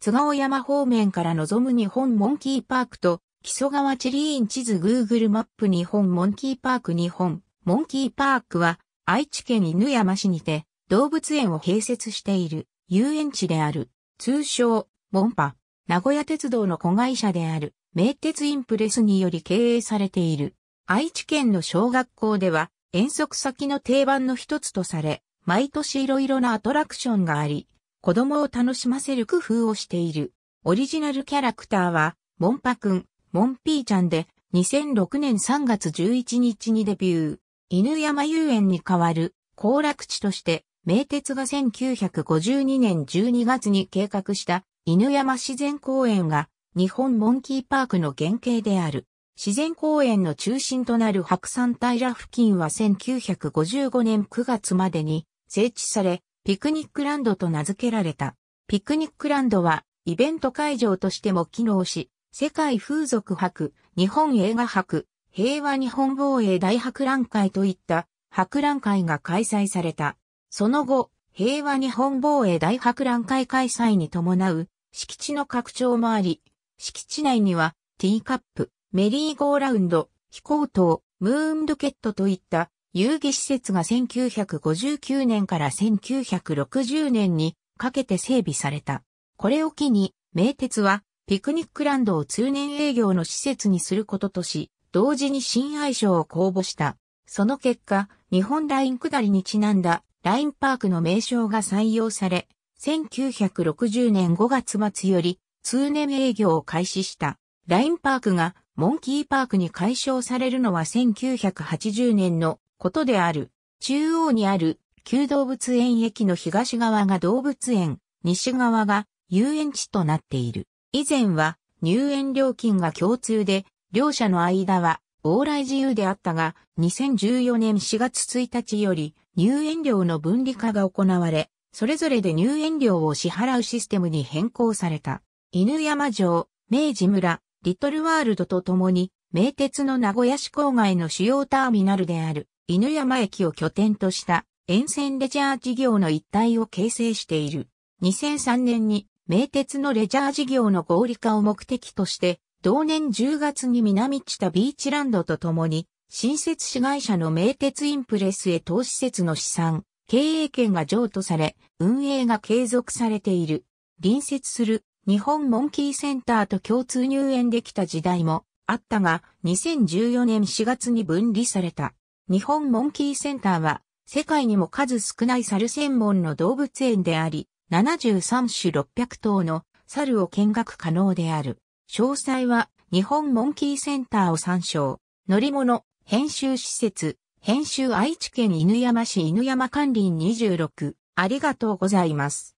津川山方面から望む日本モンキーパークと、木曽川地理院地図 Google マップ日本モンキーパーク日本モンキーパークは愛知県犬山市にて動物園を併設している遊園地である通称モンパ名古屋鉄道の子会社である名鉄インプレスにより経営されている愛知県の小学校では遠足先の定番の一つとされ毎年いろいろなアトラクションがあり子供を楽しませる工夫をしている。オリジナルキャラクターは、モンパくん、モンピーちゃんで、2006年3月11日にデビュー。犬山遊園に代わる、行楽地として、名鉄が1952年12月に計画した犬山自然公園が日本モンキーパークの原型である。自然公園の中心となる白山平付近は1955年9月までに設置され、ピクニックランドと名付けられた。ピクニックランドは、イベント会場としても機能し、世界風俗博、日本映画博、平和日本防衛大博覧会といった博覧会が開催された。その後、平和日本防衛大博覧会開催に伴う敷地の拡張もあり、敷地内にはティーカップ、メリーゴーラウンド、飛行塔、ムーンドケットといった遊戯施設が1959年から1960年にかけて整備された。これを機に、名鉄はピクニックランドを通年営業の施設にすることとし、同時に新愛称を公募した。その結果、日本ライン下りにちなんだラインパークの名称が採用され、1960年5月末より通年営業を開始した。ラインパークがモンキーパークに解消されるのは1980年のことである。中央にある旧動物園駅の東側が動物園、西側が遊園地となっている。以前は入園料金が共通で、両者の間は往来自由であったが、2014年4月1日より入園料の分離化が行われ、それぞれで入園料を支払うシステムに変更された。犬山城、明治村、リトルワールドとともに、名鉄の名古屋市郊外の主要ターミナルである犬山駅を拠点とした沿線レジャー事業の一体を形成している。2003年に名鉄のレジャー事業の合理化を目的として、同年10月に南知多ビーチランドと共に、新設市会社の名鉄インプレスへ投資設の資産、経営権が譲渡され、運営が継続されている。隣接する日本モンキーセンターと共通入園できた時代もあったが、2014年4月に分離された。日本モンキーセンターは、世界にも数少ない猿専門の動物園であり、73種600頭の猿を見学可能である。詳細は、日本モンキーセンターを参照。乗り物、編集施設、編集愛知県犬山市犬山管林26。ありがとうございます。